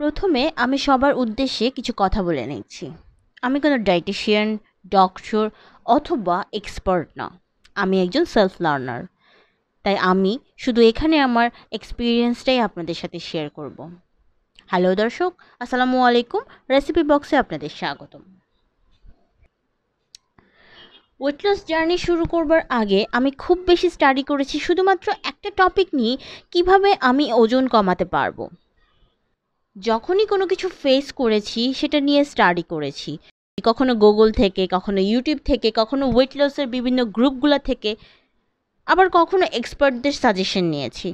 প্রথমে আমি সবার উদ্দেশ্যে কিছু কথা বলে নিচ্ছি আমি কোনো ডায়টিশিয়ান ডক্টর অথবা এক্সপার্ট না আমি একজন সেলফ লার্নার তাই আমি শুধু এখানে আমার এক্সপিরিয়েন্সটাই আপনাদের সাথে শেয়ার করব হ্যালো দর্শক আসসালামু আলাইকুম রেসিপি বক্সে আপনাদের স্বাগতম ওয়েট লস জার্নি শুরু করবার আগে আমি খুব বেশি স্টাডি করেছি শুধুমাত্র একটা টপিক নিয়ে কিভাবে আমি ওজন কমাতে পারবো যখনই কোনো কিছু ফেস করেছি সেটা নিয়ে স্টাডি করেছি কখনো গুগল থেকে কখনো ইউটিউব থেকে কখনো ওয়েট লসের বিভিন্ন গ্রুপগুলো থেকে আবার কখনো এক্সপার্টদের সাজেশন নিয়েছি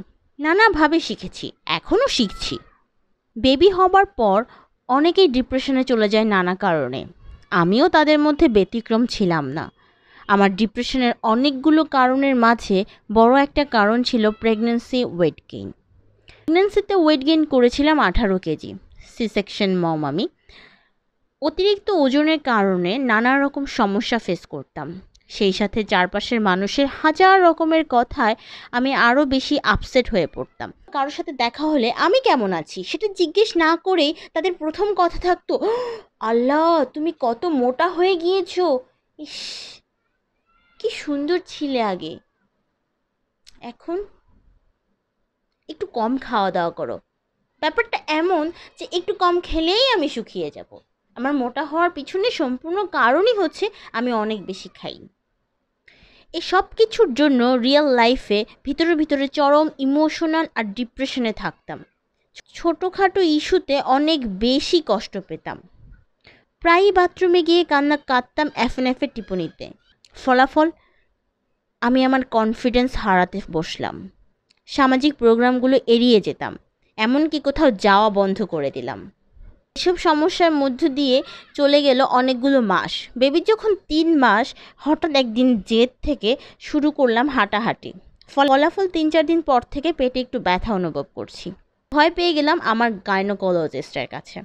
নানাভাবে শিখেছি এখনও শিখছি বেবি হবার পর অনেকেই ডিপ্রেশনে চলে যায় নানা কারণে আমিও তাদের মধ্যে ব্যতিক্রম ছিলাম না আমার ডিপ্রেশনের অনেকগুলো কারণের মাঝে বড় একটা কারণ ছিল প্রেগনেন্সি ওয়েট গেইন প্রেগনেন্সিতে ওয়েট গেইন করেছিলাম আঠারো কেজি সি সেকশন মম আমি অতিরিক্ত ওজনের কারণে নানা রকম সমস্যা ফেস করতাম সেই সাথে চারপাশের মানুষের হাজার রকমের কথায় আমি আরও বেশি আপসেট হয়ে পড়তাম কারোর সাথে দেখা হলে আমি কেমন আছি সেটা জিজ্ঞেস না করেই তাদের প্রথম কথা থাকতো আল্লাহ তুমি কত মোটা হয়ে গিয়েছো ইস কি সুন্দর ছিলে আগে এখন একটু কম খাওয়া দাওয়া করো ব্যাপারটা এমন যে একটু কম খেলেই আমি শুকিয়ে যাব আমার মোটা হওয়ার পিছনে সম্পূর্ণ কারণই হচ্ছে আমি অনেক বেশি খাই এই সব কিছুর জন্য রিয়েল লাইফে ভিতরে ভিতরে চরম ইমোশনাল আর ডিপ্রেশনে থাকতাম ছোটোখাটো ইস্যুতে অনেক বেশি কষ্ট পেতাম প্রায়ই বাথরুমে গিয়ে কান্না কাঁদতাম এফএনএফের টিপনিতে ফলাফল আমি আমার কনফিডেন্স হারাতে বসলাম সামাজিক প্রোগ্রামগুলো এড়িয়ে যেতাম এমনকি কোথাও যাওয়া বন্ধ করে দিলাম এসব সমস্যার মধ্য দিয়ে চলে গেল অনেকগুলো মাস বেবি যখন তিন মাস হঠাৎ একদিন জেদ থেকে শুরু করলাম হাঁটাহাঁটি ফলাফল তিন চার দিন পর থেকে পেটে একটু ব্যথা অনুভব করছি ভয় পেয়ে গেলাম আমার গাইনোকোলজিস্টের কাছে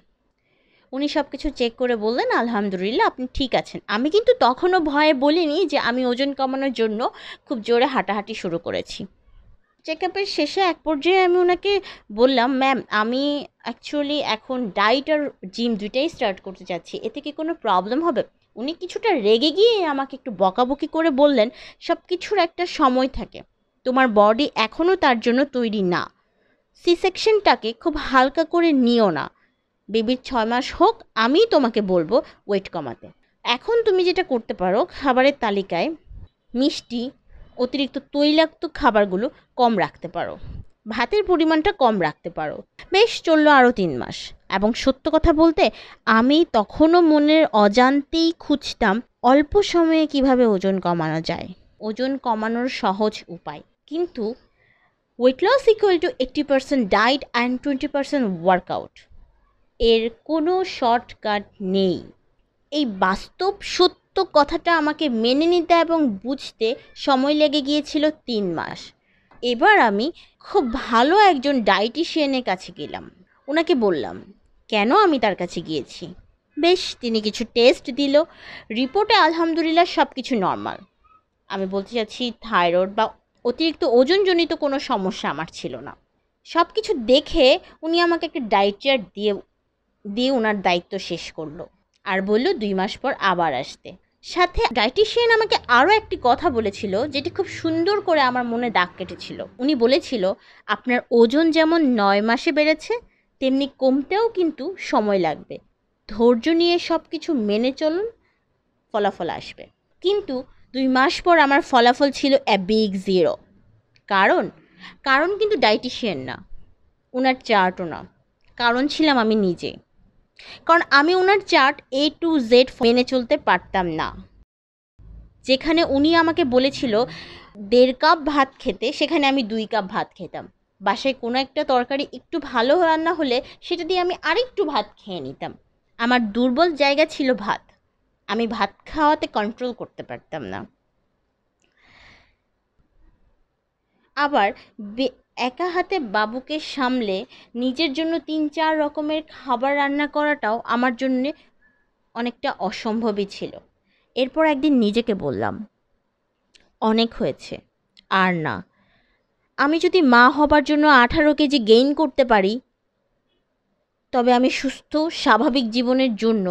উনি সব কিছু চেক করে বললেন আলহামদুলিল্লাহ আপনি ঠিক আছেন আমি কিন্তু তখনও ভয়ে বলিনি যে আমি ওজন কমানোর জন্য খুব জোরে হাঁটাহাঁটি শুরু করেছি চেক আপের শেষে এক পর্যায়ে আমি ওনাকে বললাম ম্যাম আমি অ্যাকচুয়ালি এখন ডায়েট আর জিম দুইটাই স্টার্ট করতে চাচ্ছি এতে কি কোনো প্রবলেম হবে উনি কিছুটা রেগে গিয়ে আমাকে একটু বকাবকি করে বললেন সব কিছুর একটা সময় থাকে তোমার বডি এখনও তার জন্য তৈরি না সি সেকশনটাকে খুব হালকা করে নিও না বেবির ছয় মাস হোক আমি তোমাকে বলবো ওয়েট কমাতে এখন তুমি যেটা করতে পারো খাবারের তালিকায় মিষ্টি অতিরিক্ত তৈলাক্ত খাবারগুলো কম রাখতে পারো ভাতের পরিমাণটা কম রাখতে পারো বেশ চললো আরও তিন মাস এবং সত্য কথা বলতে আমি তখনও মনের অজান্তেই খুঁজতাম অল্প সময়ে কিভাবে ওজন কমানো যায় ওজন কমানোর সহজ উপায় কিন্তু weight loss equal to eighty percent diet and twenty percent workout এর কোনো শর্টকাট নেই এই বাস্তব সত্য তো কথাটা আমাকে মেনে নিতে এবং বুঝতে সময় লেগে গিয়েছিল তিন মাস এবার আমি খুব ভালো একজন ডায়েটিশিয়ানের কাছে গেলাম ওনাকে বললাম কেন আমি তার কাছে গিয়েছি বেশ তিনি কিছু টেস্ট দিল রিপোর্টে আলহামদুলিল্লাহ সব কিছু নর্মাল আমি বলতে চাচ্ছি থাইরয়েড বা অতিরিক্ত ওজনজনিত কোনো সমস্যা আমার ছিল না সব কিছু দেখে উনি আমাকে একটা ডায়েট চার্ট দিয়ে দিয়ে ওনার দায়িত্ব শেষ করলো আর বলল দুই মাস পর আবার আসতে সাথে ডাইটিশিয়ান আমাকে আরও একটি কথা বলেছিল যেটি খুব সুন্দর করে আমার মনে দাগ কেটেছিল উনি বলেছিল আপনার ওজন যেমন নয় মাসে বেড়েছে তেমনি কমতেও কিন্তু সময় লাগবে ধৈর্য নিয়ে সব কিছু মেনে চলুন ফলাফল আসবে কিন্তু দুই মাস পর আমার ফলাফল ছিল এ বিগ জিরো কারণ কারণ কিন্তু ডাইটিশিয়ান না ওনার চার্টও না কারণ ছিলাম আমি নিজে কারণ আমি ওনার চার্ট এ টু জেড মেনে চলতে পারতাম না যেখানে উনি আমাকে বলেছিল দেড় কাপ ভাত খেতে সেখানে আমি দুই কাপ ভাত খেতাম বাসায় কোনো একটা তরকারি একটু ভালো রান্না হলে সেটা দিয়ে আমি আরেকটু ভাত খেয়ে নিতাম আমার দুর্বল জায়গা ছিল ভাত আমি ভাত খাওয়াতে কন্ট্রোল করতে পারতাম না আবার একা হাতে বাবুকে সামলে নিজের জন্য তিন চার রকমের খাবার রান্না করাটাও আমার জন্যে অনেকটা অসম্ভবই ছিল এরপর একদিন নিজেকে বললাম অনেক হয়েছে আর না আমি যদি মা হবার জন্য আঠারো কেজি গেইন করতে পারি তবে আমি সুস্থ স্বাভাবিক জীবনের জন্য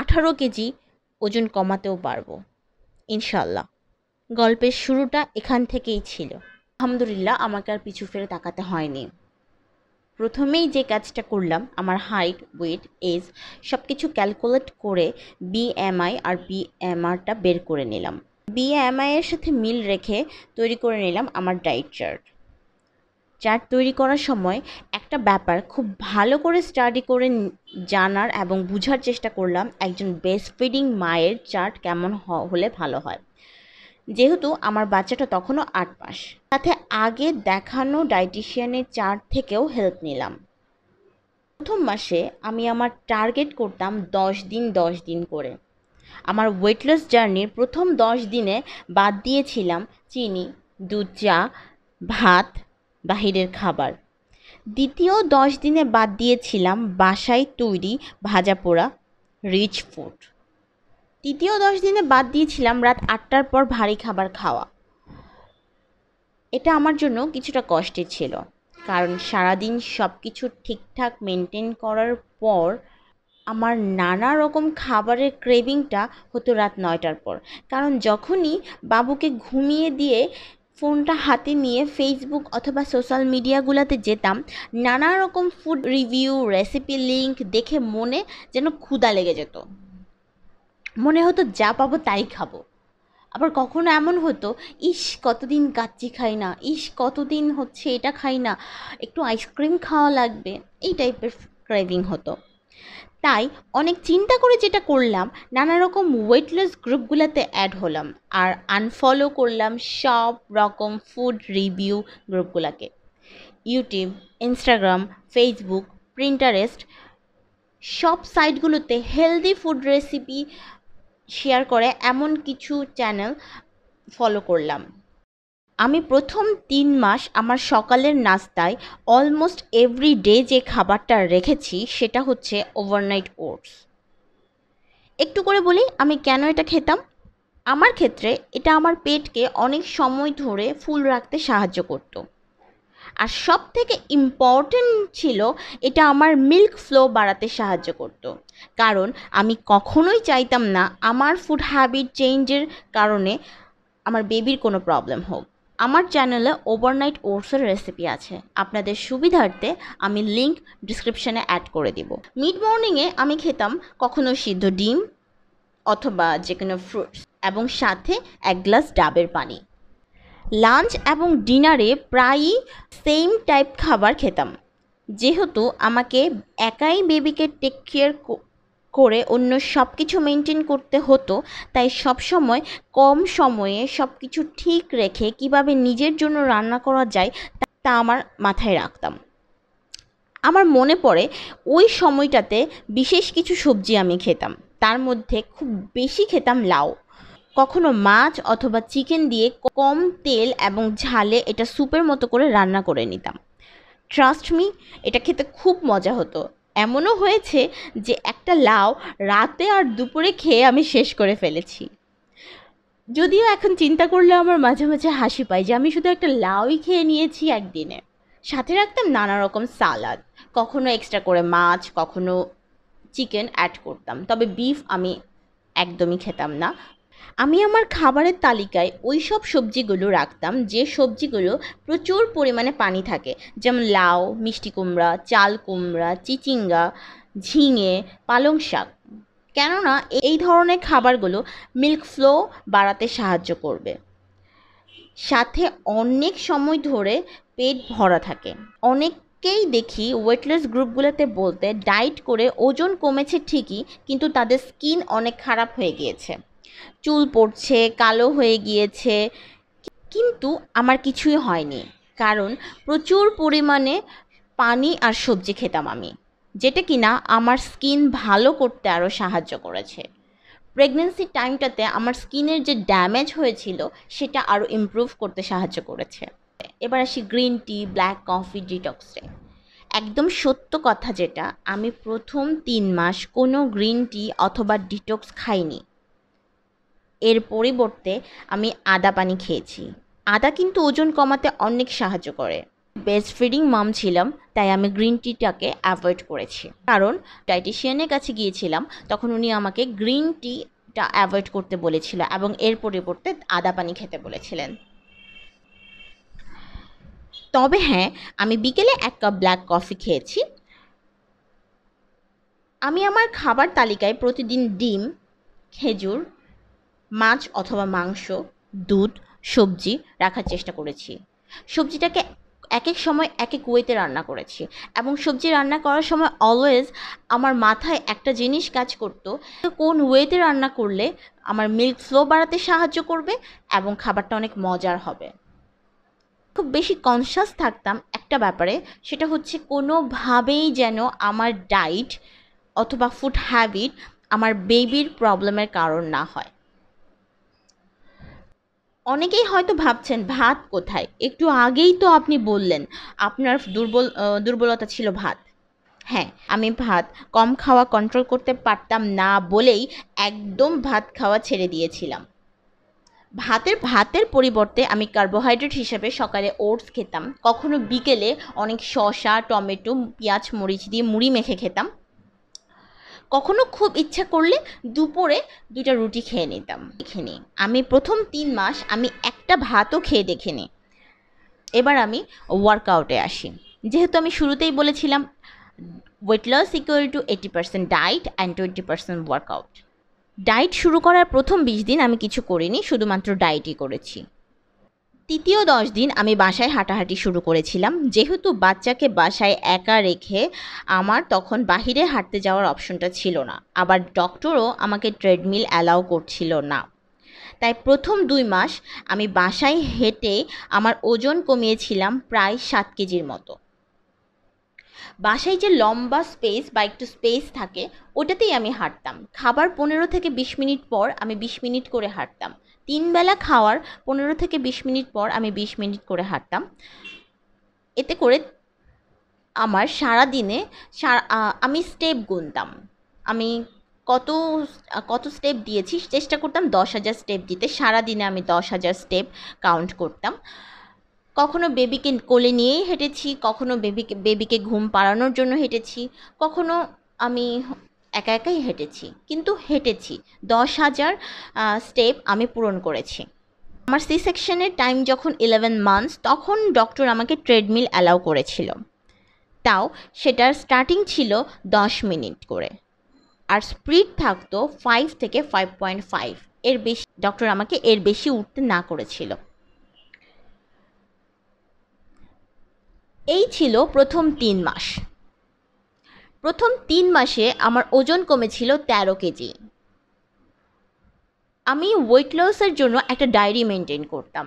আঠারো কেজি ওজন কমাতেও পারবো ইনশাল্লাহ গল্পের শুরুটা এখান থেকেই ছিল আলহামদুলিল্লাহ আমাকে আর পিছু ফেরে তাকাতে হয়নি প্রথমেই যে কাজটা করলাম আমার হাইট ওয়েট এজ সব কিছু ক্যালকুলেট করে বিএমআই আর বিএমআরটা বের করে নিলাম বিএমআই এর সাথে মিল রেখে তৈরি করে নিলাম আমার ডায়েট চার্ট চার্ট তৈরি করার সময় একটা ব্যাপার খুব ভালো করে স্টাডি করে জানার এবং বুঝার চেষ্টা করলাম একজন বেস্ট ফিডিং মায়ের চার্ট কেমন হলে ভালো হয় যেহেতু আমার বাচ্চাটা তখনও আট মাস সাথে আগে দেখানো ডায়েটিশিয়ানের চার্ট থেকেও হেল্প নিলাম প্রথম মাসে আমি আমার টার্গেট করতাম দশ দিন দশ দিন করে আমার লস জার্নির প্রথম দশ দিনে বাদ দিয়েছিলাম চিনি দুধ চা ভাত বাহিরের খাবার দ্বিতীয় দশ দিনে বাদ দিয়েছিলাম বাসায় তৈরি ভাজা পোড়া রিচ ফুড তৃতীয় দশ দিনে বাদ দিয়েছিলাম রাত আটটার পর ভারী খাবার খাওয়া এটা আমার জন্য কিছুটা কষ্টে ছিল কারণ সারাদিন সব কিছু ঠিকঠাক মেনটেন করার পর আমার নানা রকম খাবারের ক্রেভিংটা হতো রাত নয়টার পর কারণ যখনই বাবুকে ঘুমিয়ে দিয়ে ফোনটা হাতে নিয়ে ফেসবুক অথবা সোশ্যাল মিডিয়াগুলোতে যেতাম নানা রকম ফুড রিভিউ রেসিপি লিঙ্ক দেখে মনে যেন ক্ষুদা লেগে যেত মনে হতো যা পাবো তাই খাবো আবার কখনো এমন হতো ইস কতদিন কাচ্চি খাই না ইস কতদিন হচ্ছে এটা খাই না একটু আইসক্রিম খাওয়া লাগবে এই টাইপের ক্রাইভিং হতো তাই অনেক চিন্তা করে যেটা করলাম নানা রকম ওয়েটলেস গ্রুপগুলোতে অ্যাড হলাম আর আনফলো করলাম সব রকম ফুড রিভিউ গ্রুপগুলোকে ইউটিউব ইনস্টাগ্রাম ফেসবুক প্রিন্টারেস্ট সব সাইটগুলোতে হেলদি ফুড রেসিপি শেয়ার করে এমন কিছু চ্যানেল ফলো করলাম আমি প্রথম তিন মাস আমার সকালের নাস্তায় অলমোস্ট এভরি ডে যে খাবারটা রেখেছি সেটা হচ্ছে ওভারনাইট ওটস একটু করে বলি আমি কেন এটা খেতাম আমার ক্ষেত্রে এটা আমার পেটকে অনেক সময় ধরে ফুল রাখতে সাহায্য করত। আর সব থেকে ইম্পর্টেন্ট ছিল এটা আমার মিল্ক ফ্লো বাড়াতে সাহায্য করতো কারণ আমি কখনোই চাইতাম না আমার ফুড হ্যাবিট চেঞ্জের কারণে আমার বেবির কোনো প্রবলেম হোক আমার চ্যানেলে ওভারনাইট ওটসের রেসিপি আছে আপনাদের সুবিধার্থে আমি লিংক ডিসক্রিপশানে অ্যাড করে দিব মিড মর্নিংয়ে আমি খেতাম কখনো সিদ্ধ ডিম অথবা যে কোনো ফ্রুটস এবং সাথে এক গ্লাস ডাবের পানি লাঞ্চ এবং ডিনারে প্রায়ই সেম টাইপ খাবার খেতাম যেহেতু আমাকে একাই বেবিকে টেক কেয়ার করে অন্য সব কিছু মেনটেন করতে হতো তাই সব সময় কম সময়ে সব কিছু ঠিক রেখে কিভাবে নিজের জন্য রান্না করা যায় তা আমার মাথায় রাখতাম আমার মনে পড়ে ওই সময়টাতে বিশেষ কিছু সবজি আমি খেতাম তার মধ্যে খুব বেশি খেতাম লাউ কখনো মাছ অথবা চিকেন দিয়ে কম তেল এবং ঝালে এটা স্যুপের মতো করে রান্না করে নিতাম ট্রাস্ট মি এটা খেতে খুব মজা হতো এমনও হয়েছে যে একটা লাউ রাতে আর দুপুরে খেয়ে আমি শেষ করে ফেলেছি যদিও এখন চিন্তা করলে আমার মাঝে মাঝে হাসি পায় যে আমি শুধু একটা লাউই খেয়ে নিয়েছি একদিনে সাথে রাখতাম নানা রকম সালাদ কখনো এক্সট্রা করে মাছ কখনো চিকেন অ্যাড করতাম তবে বিফ আমি একদমই খেতাম না আমি আমার খাবারের তালিকায় ওই সব সবজিগুলো রাখতাম যে সবজিগুলো প্রচুর পরিমাণে পানি থাকে যেমন লাউ মিষ্টি কুমড়া চাল কুমড়া চিচিঙ্গা ঝিঙে পালং শাক কেননা এই ধরনের খাবারগুলো মিল্ক ফ্লো বাড়াতে সাহায্য করবে সাথে অনেক সময় ধরে পেট ভরা থাকে অনেক অনেককেই দেখি ওয়েটলেস গ্রুপগুলোতে বলতে ডায়েট করে ওজন কমেছে ঠিকই কিন্তু তাদের স্কিন অনেক খারাপ হয়ে গিয়েছে চুল পড়ছে কালো হয়ে গিয়েছে কিন্তু আমার কিছুই হয়নি কারণ প্রচুর পরিমাণে পানি আর সবজি খেতাম আমি যেটা কিনা আমার স্কিন ভালো করতে আরও সাহায্য করেছে প্রেগনেন্সি টাইমটাতে আমার স্কিনের যে ড্যামেজ হয়েছিল সেটা আরও ইমপ্রুভ করতে সাহায্য করেছে এবার আসি গ্রিন টি ব্ল্যাক কফি ডিটক্সে একদম সত্য কথা যেটা আমি প্রথম তিন মাস কোনো গ্রিন টি অথবা ডিটক্স খাইনি এর পরিবর্তে আমি আদা পানি খেয়েছি আদা কিন্তু ওজন কমাতে অনেক সাহায্য করে বেস্ট ফিডিং মাম ছিলাম তাই আমি গ্রিন টিটাকে অ্যাভয়েড করেছি কারণ ডায়েটিশিয়ানের কাছে গিয়েছিলাম তখন উনি আমাকে গ্রিন টিটা অ্যাভয়েড করতে বলেছিল এবং এর পরিবর্তে আদা পানি খেতে বলেছিলেন তবে হ্যাঁ আমি বিকেলে এক কাপ ব্ল্যাক কফি খেয়েছি আমি আমার খাবার তালিকায় প্রতিদিন ডিম খেজুর মাছ অথবা মাংস দুধ সবজি রাখার চেষ্টা করেছি সবজিটাকে এক এক সময় এক এক ওয়েতে রান্না করেছি এবং সবজি রান্না করার সময় অলওয়েজ আমার মাথায় একটা জিনিস কাজ করত কোন ওয়েতে রান্না করলে আমার মিল্ক ফ্লো বাড়াতে সাহায্য করবে এবং খাবারটা অনেক মজার হবে খুব বেশি কনসিয়াস থাকতাম একটা ব্যাপারে সেটা হচ্ছে কোনোভাবেই যেন আমার ডায়েট অথবা ফুড হ্যাবিট আমার বেবির প্রবলেমের কারণ না হয় অনেকেই হয়তো ভাবছেন ভাত কোথায় একটু আগেই তো আপনি বললেন আপনার দুর্বল দুর্বলতা ছিল ভাত হ্যাঁ আমি ভাত কম খাওয়া কন্ট্রোল করতে পারতাম না বলেই একদম ভাত খাওয়া ছেড়ে দিয়েছিলাম ভাতের ভাতের পরিবর্তে আমি কার্বোহাইড্রেট হিসেবে সকালে ওটস খেতাম কখনো বিকেলে অনেক শশা টমেটো পেঁয়াজ মরিচ দিয়ে মুড়ি মেখে খেতাম কখনো খুব ইচ্ছা করলে দুপুরে দুইটা রুটি খেয়ে নিতাম এখানে আমি প্রথম তিন মাস আমি একটা ভাতও খেয়ে দেখে নি এবার আমি ওয়ার্কআউটে আসি যেহেতু আমি শুরুতেই বলেছিলাম weight loss equal to eighty percent diet and twenty percent workout diet শুরু করার প্রথম বিশ দিন আমি কিছু করিনি শুধুমাত্র ডায়েটই করেছি তৃতীয় দশ দিন আমি বাসায় হাঁটাহাঁটি শুরু করেছিলাম যেহেতু বাচ্চাকে বাসায় একা রেখে আমার তখন বাহিরে হাঁটতে যাওয়ার অপশনটা ছিল না আবার ডক্টরও আমাকে ট্রেডমিল অ্যালাউ করছিল না তাই প্রথম দুই মাস আমি বাসায় হেঁটে আমার ওজন কমিয়েছিলাম প্রায় সাত কেজির মতো বাসায় যে লম্বা স্পেস বা একটু স্পেস থাকে ওটাতেই আমি হাঁটতাম খাবার পনেরো থেকে বিশ মিনিট পর আমি বিশ মিনিট করে হাঁটতাম তিনবেলা খাওয়ার পনেরো থেকে বিশ মিনিট পর আমি বিশ মিনিট করে হাঁটতাম এতে করে আমার সারা দিনে আমি স্টেপ গুনতাম আমি কত কত স্টেপ দিয়েছি চেষ্টা করতাম দশ হাজার স্টেপ দিতে সারা দিনে আমি দশ হাজার স্টেপ কাউন্ট করতাম কখনো বেবিকে কোলে নিয়েই হেঁটেছি কখনো বেবিকে বেবিকে ঘুম পাড়ানোর জন্য হেঁটেছি কখনো আমি একা একাই হেঁটেছি কিন্তু হেঁটেছি দশ হাজার স্টেপ আমি পূরণ করেছি আমার সি সেকশনের টাইম যখন ইলেভেন মান্থস তখন ডক্টর আমাকে ট্রেডমিল অ্যালাউ করেছিল তাও সেটার স্টার্টিং ছিল দশ মিনিট করে আর স্প্রিড থাকতো ফাইভ থেকে ফাইভ পয়েন্ট ফাইভ এর বেশি ডক্টর আমাকে এর বেশি উঠতে না করেছিল এই ছিল প্রথম তিন মাস প্রথম তিন মাসে আমার ওজন কমেছিল তেরো কেজি আমি ওয়েট লসের জন্য একটা ডায়েরি মেনটেন করতাম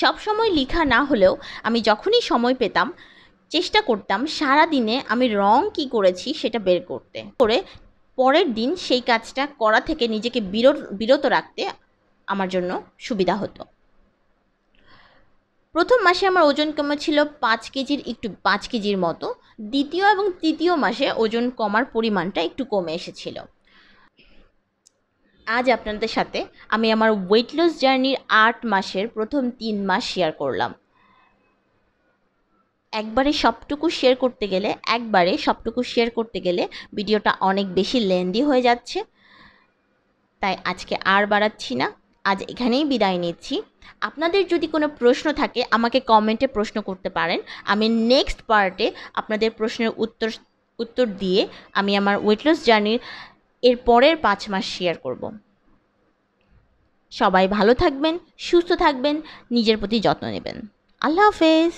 সব সময় লেখা না হলেও আমি যখনই সময় পেতাম চেষ্টা করতাম সারা দিনে আমি রং কি করেছি সেটা বের করতে করে পরের দিন সেই কাজটা করা থেকে নিজেকে বিরত রাখতে আমার জন্য সুবিধা হতো প্রথম মাসে আমার ওজন কমেছিল পাঁচ কেজির একটু পাঁচ কেজির মতো দ্বিতীয় এবং তৃতীয় মাসে ওজন কমার পরিমাণটা একটু কমে এসেছিল আজ আপনাদের সাথে আমি আমার ওয়েট লস জার্নির আট মাসের প্রথম তিন মাস শেয়ার করলাম একবারে সবটুকু শেয়ার করতে গেলে একবারে সবটুকু শেয়ার করতে গেলে ভিডিওটা অনেক বেশি লেন্দি হয়ে যাচ্ছে তাই আজকে আর বাড়াচ্ছি না আজ এখানেই বিদায় নিচ্ছি আপনাদের যদি কোনো প্রশ্ন থাকে আমাকে কমেন্টে প্রশ্ন করতে পারেন আমি নেক্সট পার্টে আপনাদের প্রশ্নের উত্তর উত্তর দিয়ে আমি আমার ওয়েট লস জার্নির এর পরের পাঁচ মাস শেয়ার করব সবাই ভালো থাকবেন সুস্থ থাকবেন নিজের প্রতি যত্ন নেবেন আল্লাহ হাফেজ